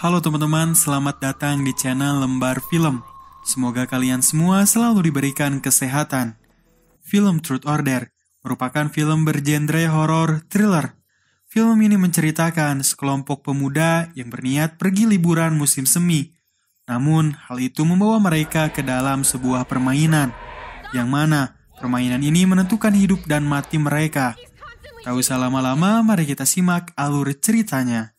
Halo teman-teman, selamat datang di channel Lembar Film. Semoga kalian semua selalu diberikan kesehatan. Film Truth Order merupakan film bergenre horor thriller. Film ini menceritakan sekelompok pemuda yang berniat pergi liburan musim semi. Namun, hal itu membawa mereka ke dalam sebuah permainan, yang mana permainan ini menentukan hidup dan mati mereka. Tahu usah lama-lama, mari kita simak alur ceritanya.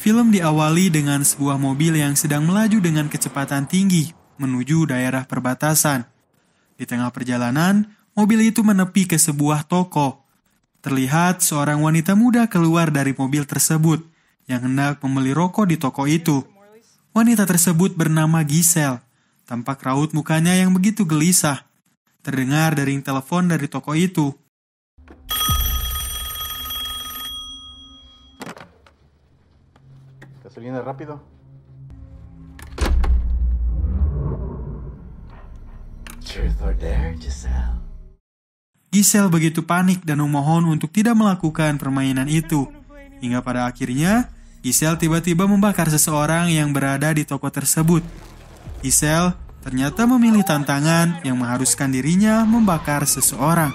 Film diawali dengan sebuah mobil yang sedang melaju dengan kecepatan tinggi menuju daerah perbatasan. Di tengah perjalanan, mobil itu menepi ke sebuah toko. Terlihat seorang wanita muda keluar dari mobil tersebut yang hendak membeli rokok di toko itu. Wanita tersebut bernama Giselle. Tampak raut mukanya yang begitu gelisah. Terdengar dering telepon dari toko itu. viene rápido. Truth or dare, Giselle. Giselle begitu panik dan memohon untuk tidak melakukan permainan itu. Hingga pada akhirnya, Giselle tiba-tiba membakar seseorang yang berada di toko tersebut. Giselle ternyata memilih tantangan yang mengharuskan dirinya membakar seseorang.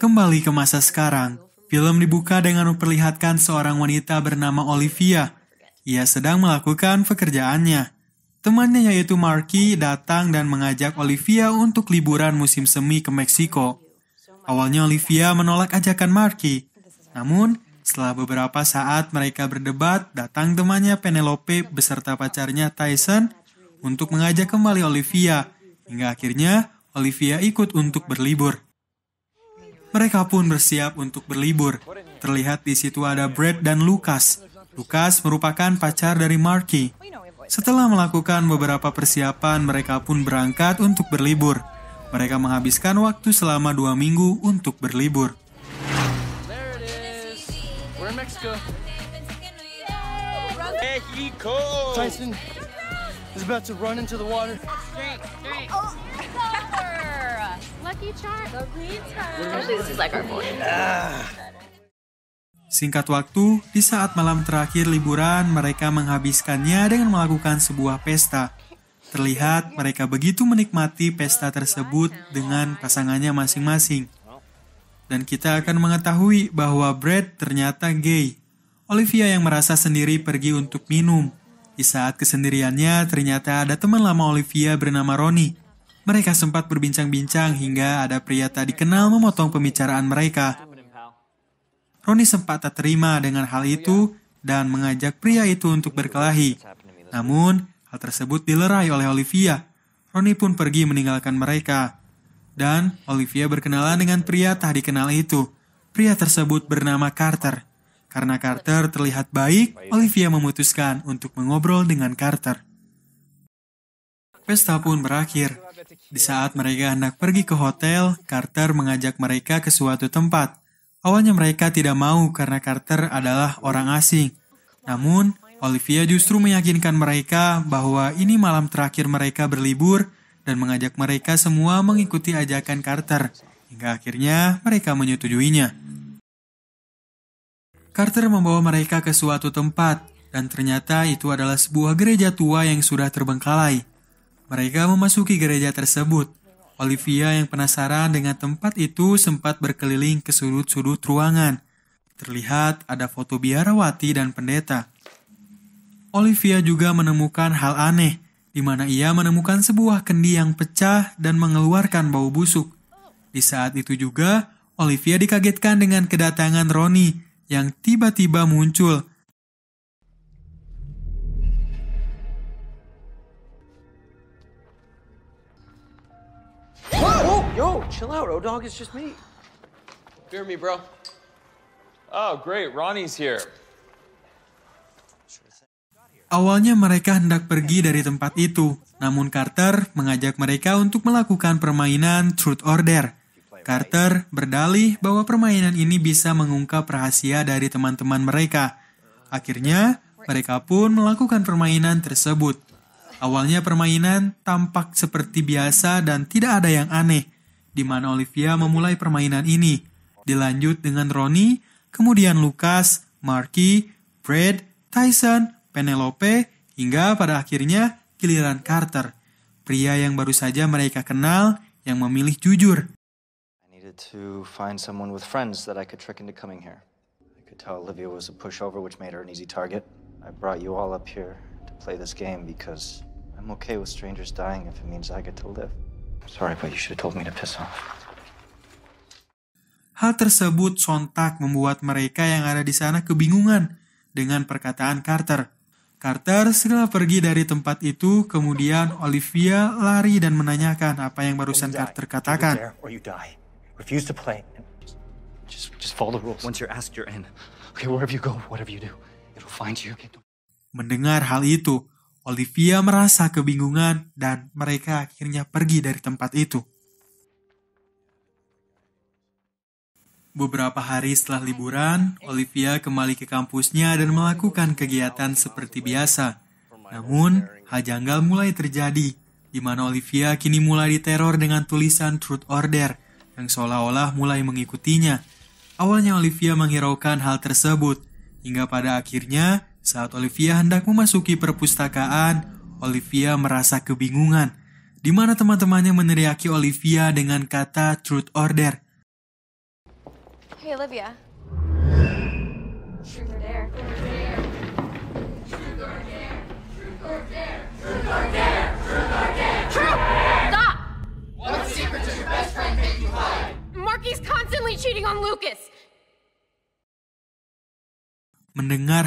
Kembali ke masa sekarang, Film dibuka dengan memperlihatkan seorang wanita bernama Olivia. Ia sedang melakukan pekerjaannya. Temannya yaitu Marky datang dan mengajak Olivia untuk liburan musim semi ke Meksiko. Awalnya Olivia menolak ajakan Marky. Namun, setelah beberapa saat mereka berdebat, datang temannya Penelope beserta pacarnya Tyson untuk mengajak kembali Olivia. Hingga akhirnya, Olivia ikut untuk berlibur. Mereka pun bersiap untuk berlibur. Terlihat di situ ada Brad dan Lucas. Lucas merupakan pacar dari Marky. Setelah melakukan beberapa persiapan, mereka pun berangkat untuk berlibur. Mereka menghabiskan waktu selama dua minggu untuk berlibur. Tyson is about to run into the water. Oh, Oh, Singkat waktu, di saat malam terakhir liburan, mereka menghabiskannya dengan melakukan sebuah pesta. Terlihat mereka begitu menikmati pesta tersebut dengan pasangannya masing-masing. Dan kita akan mengetahui bahwa Brad ternyata gay. Olivia yang merasa sendiri pergi untuk minum. Di saat kesendiriannya, ternyata ada teman lama Olivia bernama Ronnie. Mereka sempat berbincang-bincang hingga ada pria tak dikenal memotong pembicaraan mereka. Roni sempat tak terima dengan hal itu dan mengajak pria itu untuk berkelahi. Namun, hal tersebut dilerai oleh Olivia. Roni pun pergi meninggalkan mereka. Dan Olivia berkenalan dengan pria tak dikenal itu. Pria tersebut bernama Carter. Karena Carter terlihat baik, Olivia memutuskan untuk mengobrol dengan Carter. Pesta pun berakhir. Di iya. saat mereka hendak pergi ke hotel, Carter mengajak mereka ke suatu tempat. Awalnya mereka tidak mau karena Carter adalah orang asing. Namun, Olivia justru meyakinkan mereka bahwa ini malam terakhir mereka berlibur dan mengajak mereka semua mengikuti ajakan Carter. Hingga akhirnya mereka menyetujuinya. Carter membawa mereka ke suatu tempat dan ternyata itu adalah sebuah gereja tua yang sudah terbengkalai. Mereka memasuki gereja tersebut. Olivia yang penasaran dengan tempat itu sempat berkeliling ke sudut-sudut ruangan. Terlihat ada foto biarawati dan pendeta. Olivia juga menemukan hal aneh, di mana ia menemukan sebuah kendi yang pecah dan mengeluarkan bau busuk. Di saat itu juga, Olivia dikagetkan dengan kedatangan Roni yang tiba-tiba muncul Yo, chill out, O Dog. It's just me. Fear me, bro. Oh, great. Ronnie's here. Awalnya mereka hendak pergi dari tempat itu, namun Carter mengajak mereka untuk melakukan permainan Truth or Dare. Carter berdalih bahwa permainan ini bisa mengungkap rahasia dari teman-teman mereka. Akhirnya, mereka pun melakukan permainan tersebut. Awalnya permainan tampak seperti biasa dan tidak ada yang aneh di mana Olivia memulai permainan ini. Dilanjut dengan Ronnie, kemudian Lucas, Marky, Brad, Tyson, Penelope, hingga pada akhirnya giliran Carter, pria yang baru saja mereka kenal yang memilih jujur. I needed to find someone with friends that I could trick into coming here. I could tell Olivia was a pushover which made her an easy target. I brought you all up here to play this game because I'm okay with strangers dying if it means I get to live. Sorry, but you should have told me to piss off. Hal tersebut sontak membuat mereka yang ada di sana kebingungan dengan perkataan Carter. Carter segera pergi dari tempat itu, kemudian Olivia lari dan menanyakan apa yang barusan Carter katakan. Mendengar hal itu, Olivia merasa kebingungan dan mereka akhirnya pergi dari tempat itu. Beberapa hari setelah liburan, Olivia kembali ke kampusnya dan melakukan kegiatan seperti biasa. Namun, hal janggal mulai terjadi, di mana Olivia kini mulai diteror dengan tulisan Truth Order yang seolah-olah mulai mengikutinya. Awalnya Olivia menghiraukan hal tersebut, hingga pada akhirnya saat Olivia hendak memasuki perpustakaan, Olivia merasa kebingungan, di mana teman-temannya meneriaki Olivia dengan kata truth order. Hey Olivia,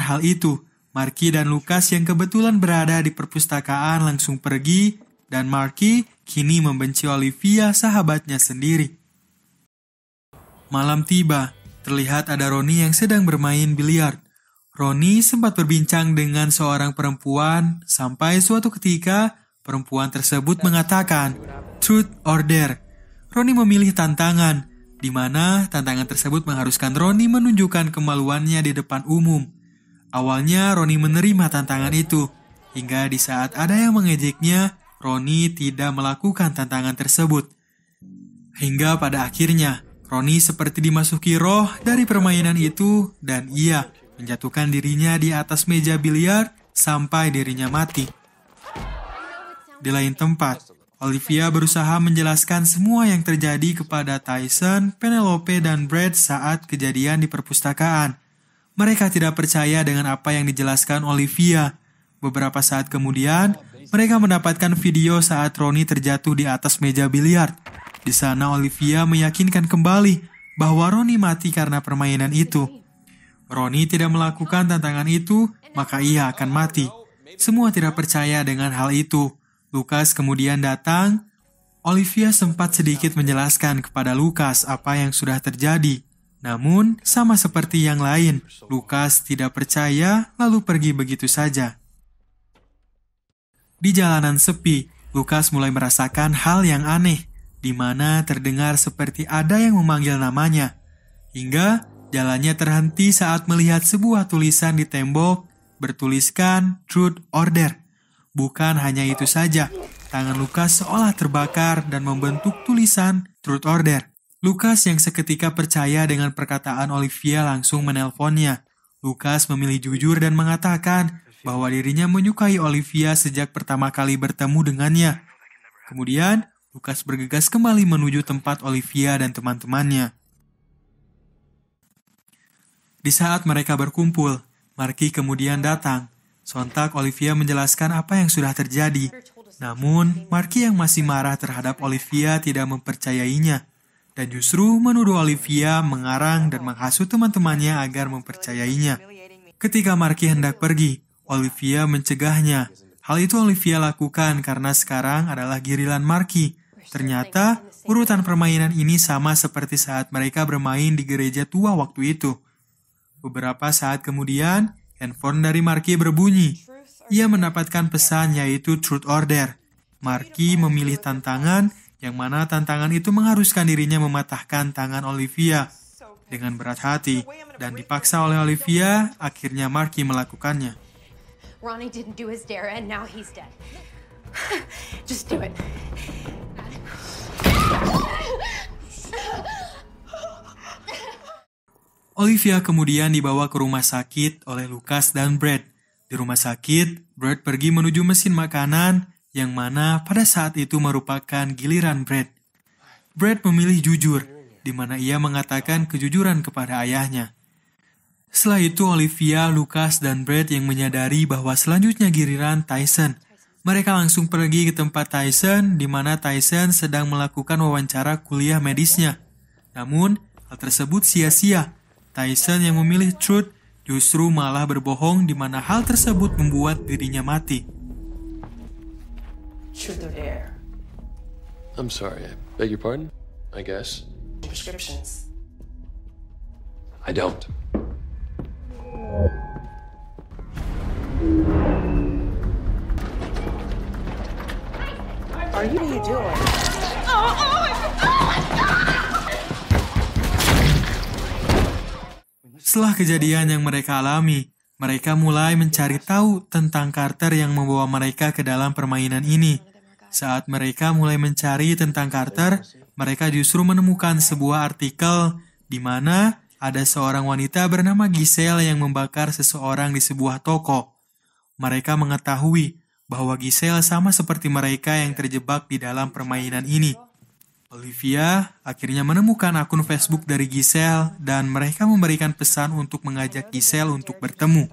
hal itu, Marki dan Lukas yang kebetulan berada di perpustakaan langsung pergi, dan Marki kini membenci Olivia sahabatnya sendiri. Malam tiba, terlihat ada Roni yang sedang bermain biliar. Roni sempat berbincang dengan seorang perempuan, sampai suatu ketika perempuan tersebut mengatakan, Truth or Dare. Roni memilih tantangan, di mana tantangan tersebut mengharuskan Roni menunjukkan kemaluannya di depan umum. Awalnya Roni menerima tantangan itu, hingga di saat ada yang mengejeknya, Roni tidak melakukan tantangan tersebut. Hingga pada akhirnya, Roni seperti dimasuki roh dari permainan itu dan ia menjatuhkan dirinya di atas meja biliar sampai dirinya mati. Di lain tempat, Olivia berusaha menjelaskan semua yang terjadi kepada Tyson, Penelope, dan Brad saat kejadian di perpustakaan. Mereka tidak percaya dengan apa yang dijelaskan Olivia. Beberapa saat kemudian, mereka mendapatkan video saat Roni terjatuh di atas meja biliar. Di sana Olivia meyakinkan kembali bahwa Roni mati karena permainan itu. Roni tidak melakukan tantangan itu, maka ia akan mati. Semua tidak percaya dengan hal itu. Lukas kemudian datang. Olivia sempat sedikit menjelaskan kepada Lukas apa yang sudah terjadi. Namun, sama seperti yang lain, Lukas tidak percaya lalu pergi begitu saja. Di jalanan sepi, Lukas mulai merasakan hal yang aneh, di mana terdengar seperti ada yang memanggil namanya. Hingga jalannya terhenti saat melihat sebuah tulisan di tembok bertuliskan Truth Order. Bukan hanya itu saja, tangan Lukas seolah terbakar dan membentuk tulisan Truth Order. Lukas yang seketika percaya dengan perkataan Olivia langsung menelponnya. Lukas memilih jujur dan mengatakan bahwa dirinya menyukai Olivia sejak pertama kali bertemu dengannya. Kemudian, Lukas bergegas kembali menuju tempat Olivia dan teman-temannya. Di saat mereka berkumpul, Marki kemudian datang. Sontak Olivia menjelaskan apa yang sudah terjadi. Namun, Marki yang masih marah terhadap Olivia tidak mempercayainya dan justru menuduh Olivia mengarang dan menghasut teman-temannya agar mempercayainya. Ketika Marky hendak pergi, Olivia mencegahnya. Hal itu Olivia lakukan karena sekarang adalah giliran Marky. Ternyata, urutan permainan ini sama seperti saat mereka bermain di gereja tua waktu itu. Beberapa saat kemudian, handphone dari Marky berbunyi. Ia mendapatkan pesan yaitu Truth Order. Marky memilih tantangan yang mana tantangan itu mengharuskan dirinya mematahkan tangan Olivia. Dengan berat hati dan dipaksa oleh Olivia, akhirnya Marky melakukannya. Olivia kemudian dibawa ke rumah sakit oleh Lucas dan Brad. Di rumah sakit, Brad pergi menuju mesin makanan yang mana pada saat itu merupakan giliran Brad. Brad memilih jujur, di mana ia mengatakan kejujuran kepada ayahnya. Setelah itu Olivia, Lucas, dan Brad yang menyadari bahwa selanjutnya giliran Tyson. Mereka langsung pergi ke tempat Tyson, di mana Tyson sedang melakukan wawancara kuliah medisnya. Namun, hal tersebut sia-sia. Tyson yang memilih Truth justru malah berbohong di mana hal tersebut membuat dirinya mati. Truth or Dare. I'm sorry, I beg your pardon, I guess. Prescriptions. I don't. Are you, what are you doing? Oh, oh, oh Setelah kejadian yang mereka alami, mereka mulai mencari tahu tentang Carter yang membawa mereka ke dalam permainan ini. Saat mereka mulai mencari tentang Carter, mereka justru menemukan sebuah artikel di mana ada seorang wanita bernama Giselle yang membakar seseorang di sebuah toko. Mereka mengetahui bahwa Giselle sama seperti mereka yang terjebak di dalam permainan ini. Olivia akhirnya menemukan akun Facebook dari Giselle dan mereka memberikan pesan untuk mengajak Giselle untuk bertemu.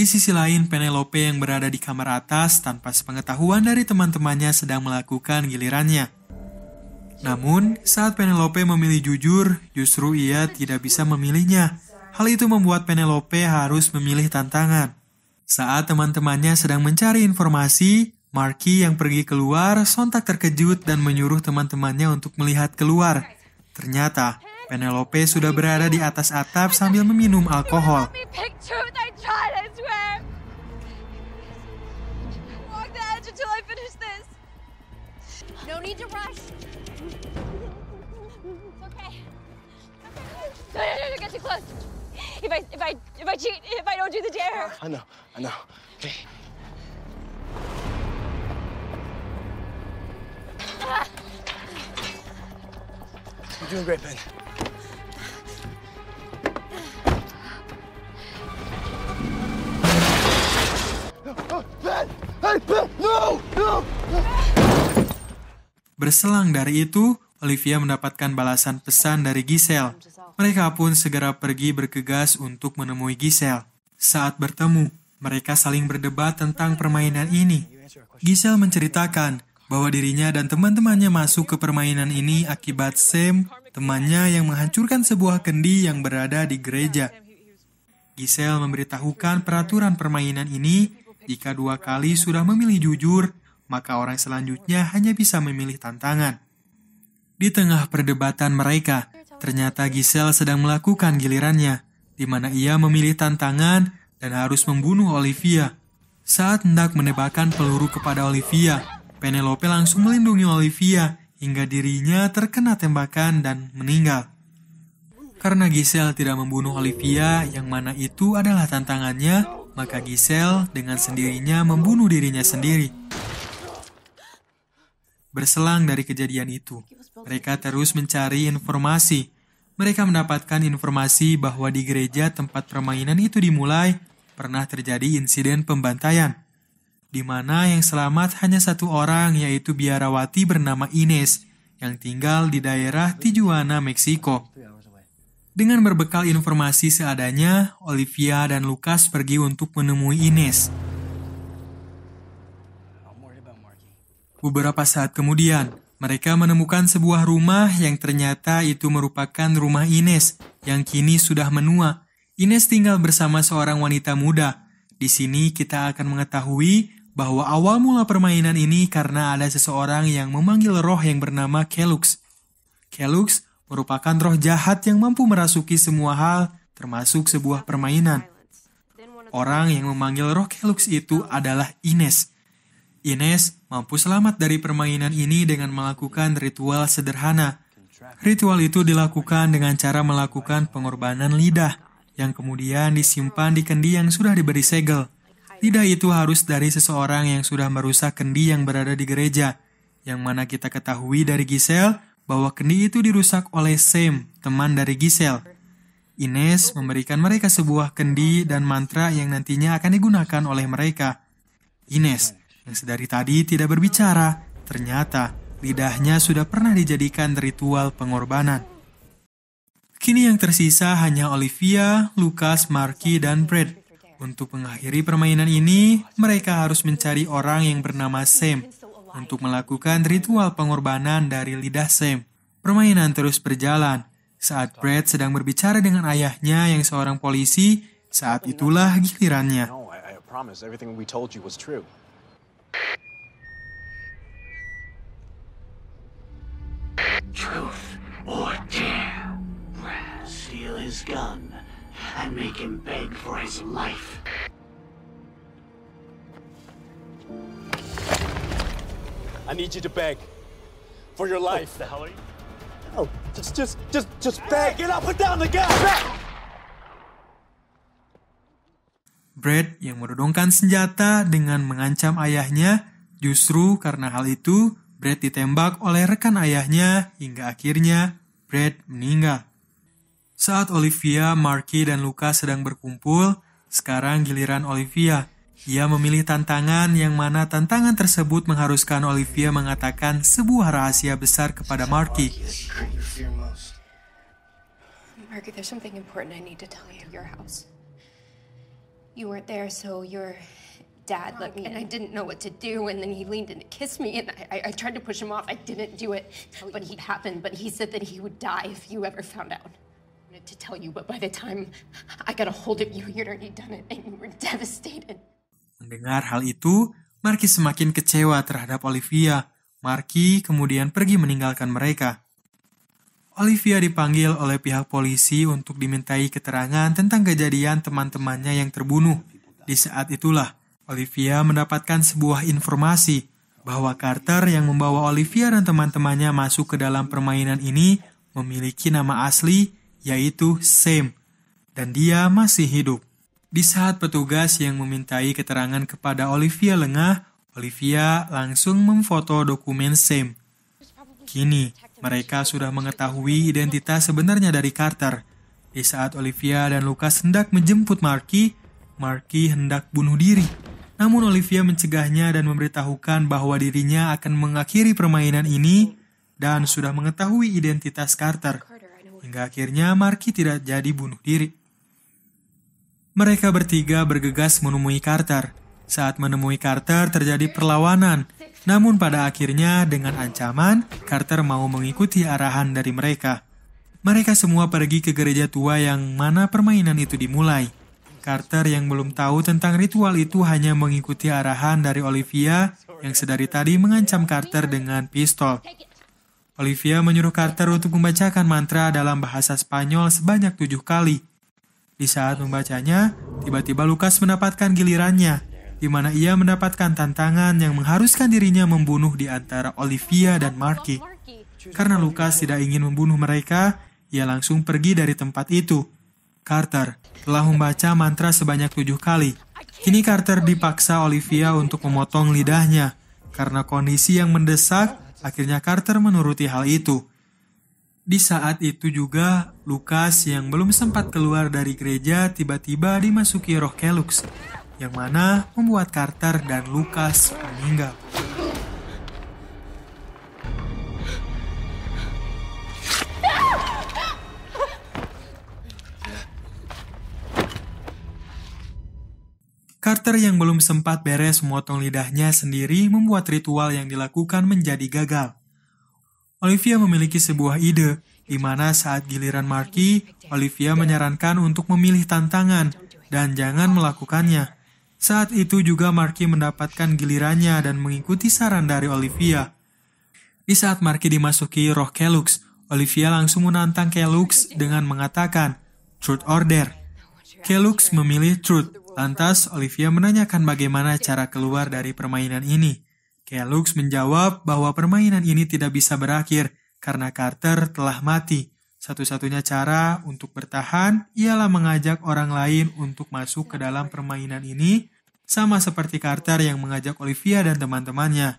Di sisi lain, Penelope yang berada di kamar atas tanpa sepengetahuan dari teman-temannya sedang melakukan gilirannya. Namun, saat Penelope memilih jujur, justru ia tidak bisa memilihnya. Hal itu membuat Penelope harus memilih tantangan. Saat teman-temannya sedang mencari informasi, Marky yang pergi keluar sontak terkejut dan menyuruh teman-temannya untuk melihat keluar. Ternyata, Penelope sudah berada di atas atap sambil meminum alkohol. great, Berselang dari itu, Olivia mendapatkan balasan pesan dari Giselle. Mereka pun segera pergi bergegas untuk menemui Giselle. Saat bertemu, mereka saling berdebat tentang permainan ini. Giselle menceritakan bahwa dirinya dan teman-temannya masuk ke permainan ini akibat Sam, temannya yang menghancurkan sebuah kendi yang berada di gereja. Giselle memberitahukan peraturan permainan ini jika dua kali sudah memilih jujur, maka orang selanjutnya hanya bisa memilih tantangan. Di tengah perdebatan mereka, ternyata Giselle sedang melakukan gilirannya, di mana ia memilih tantangan dan harus membunuh Olivia. Saat hendak menebakkan peluru kepada Olivia, Penelope langsung melindungi Olivia hingga dirinya terkena tembakan dan meninggal. Karena Giselle tidak membunuh Olivia, yang mana itu adalah tantangannya, maka Giselle dengan sendirinya membunuh dirinya sendiri. Berselang dari kejadian itu, mereka terus mencari informasi. Mereka mendapatkan informasi bahwa di gereja tempat permainan itu dimulai pernah terjadi insiden pembantaian, di mana yang selamat hanya satu orang yaitu biarawati bernama Ines yang tinggal di daerah Tijuana, Meksiko. Dengan berbekal informasi seadanya, Olivia dan Lukas pergi untuk menemui Ines. Beberapa saat kemudian, mereka menemukan sebuah rumah yang ternyata itu merupakan rumah Ines yang kini sudah menua. Ines tinggal bersama seorang wanita muda. Di sini kita akan mengetahui bahwa awal mula permainan ini karena ada seseorang yang memanggil roh yang bernama Kelux. Kelux merupakan roh jahat yang mampu merasuki semua hal, termasuk sebuah permainan. Orang yang memanggil roh Kelux itu adalah Ines. Ines mampu selamat dari permainan ini dengan melakukan ritual sederhana. Ritual itu dilakukan dengan cara melakukan pengorbanan lidah, yang kemudian disimpan di kendi yang sudah diberi segel. Lidah itu harus dari seseorang yang sudah merusak kendi yang berada di gereja, yang mana kita ketahui dari Giselle bahwa kendi itu dirusak oleh Sam, teman dari Giselle. Ines memberikan mereka sebuah kendi dan mantra yang nantinya akan digunakan oleh mereka. Ines, yang sedari tadi tidak berbicara, ternyata lidahnya sudah pernah dijadikan ritual pengorbanan. Kini yang tersisa hanya Olivia, Lucas, Marky, dan Brad. Untuk mengakhiri permainan ini, mereka harus mencari orang yang bernama Sam untuk melakukan ritual pengorbanan dari lidah Sam. Permainan terus berjalan. Saat Brad sedang berbicara dengan ayahnya yang seorang polisi, saat itulah gilirannya. Truth or dare, Brad steal his gun and make him beg for his life. I need you to beg. For your oh, life. What the hell are you? Oh, just, just, just, just beg. Get up, put down the gas. Beg. Brad yang menodongkan senjata dengan mengancam ayahnya, justru karena hal itu, Brad ditembak oleh rekan ayahnya hingga akhirnya Brad meninggal. Saat Olivia, Marky, dan Lucas sedang berkumpul, sekarang giliran Olivia ia memilih tantangan yang mana tantangan tersebut mengharuskan Olivia mengatakan sebuah rahasia besar kepada Marky. Marky, there's something important I need to tell you. Your house. You weren't there, so your dad let me and I didn't know what to do, and then he leaned in to kiss me, and I, I tried to push him off. I didn't do it, but he happened. But he said that he would die if you ever found out Wanted to tell you, but by the time I got a hold of you, you'd already done it and you were devastated. Mendengar hal itu, Marki semakin kecewa terhadap Olivia. Marki kemudian pergi meninggalkan mereka. Olivia dipanggil oleh pihak polisi untuk dimintai keterangan tentang kejadian teman-temannya yang terbunuh. Di saat itulah, Olivia mendapatkan sebuah informasi bahwa Carter yang membawa Olivia dan teman-temannya masuk ke dalam permainan ini memiliki nama asli, yaitu Sam, dan dia masih hidup. Di saat petugas yang memintai keterangan kepada Olivia lengah, Olivia langsung memfoto dokumen Sam. Kini, mereka sudah mengetahui identitas sebenarnya dari Carter. Di saat Olivia dan Lucas hendak menjemput Marky, Marky hendak bunuh diri. Namun Olivia mencegahnya dan memberitahukan bahwa dirinya akan mengakhiri permainan ini dan sudah mengetahui identitas Carter. Hingga akhirnya Marky tidak jadi bunuh diri. Mereka bertiga bergegas menemui Carter. Saat menemui Carter terjadi perlawanan, namun pada akhirnya dengan ancaman, Carter mau mengikuti arahan dari mereka. Mereka semua pergi ke gereja tua yang mana permainan itu dimulai. Carter yang belum tahu tentang ritual itu hanya mengikuti arahan dari Olivia yang sedari tadi mengancam Carter dengan pistol. Olivia menyuruh Carter untuk membacakan mantra dalam bahasa Spanyol sebanyak tujuh kali. Di saat membacanya, tiba-tiba Lukas mendapatkan gilirannya, di mana ia mendapatkan tantangan yang mengharuskan dirinya membunuh di antara Olivia dan Marky. Karena Lukas tidak ingin membunuh mereka, ia langsung pergi dari tempat itu. Carter telah membaca mantra sebanyak tujuh kali. Kini Carter dipaksa Olivia untuk memotong lidahnya. Karena kondisi yang mendesak, akhirnya Carter menuruti hal itu. Di saat itu juga, Lukas yang belum sempat keluar dari gereja tiba-tiba dimasuki roh Kelux, yang mana membuat Carter dan Lukas meninggal. Carter yang belum sempat beres memotong lidahnya sendiri membuat ritual yang dilakukan menjadi gagal. Olivia memiliki sebuah ide, di mana saat giliran Marky, Olivia menyarankan untuk memilih tantangan dan jangan melakukannya. Saat itu juga Marky mendapatkan gilirannya dan mengikuti saran dari Olivia. Di saat Marky dimasuki roh Kelux, Olivia langsung menantang Kelux dengan mengatakan, Truth Order. Kelux memilih Truth, lantas Olivia menanyakan bagaimana cara keluar dari permainan ini. Kelux menjawab bahwa permainan ini tidak bisa berakhir karena Carter telah mati. Satu-satunya cara untuk bertahan ialah mengajak orang lain untuk masuk ke dalam permainan ini, sama seperti Carter yang mengajak Olivia dan teman-temannya.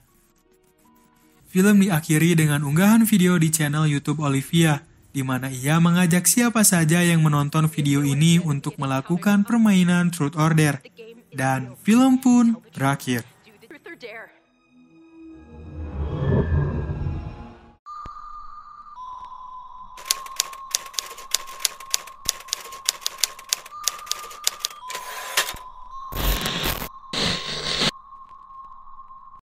Film diakhiri dengan unggahan video di channel YouTube Olivia, di mana ia mengajak siapa saja yang menonton video ini untuk melakukan permainan Truth or Dare. Dan film pun berakhir.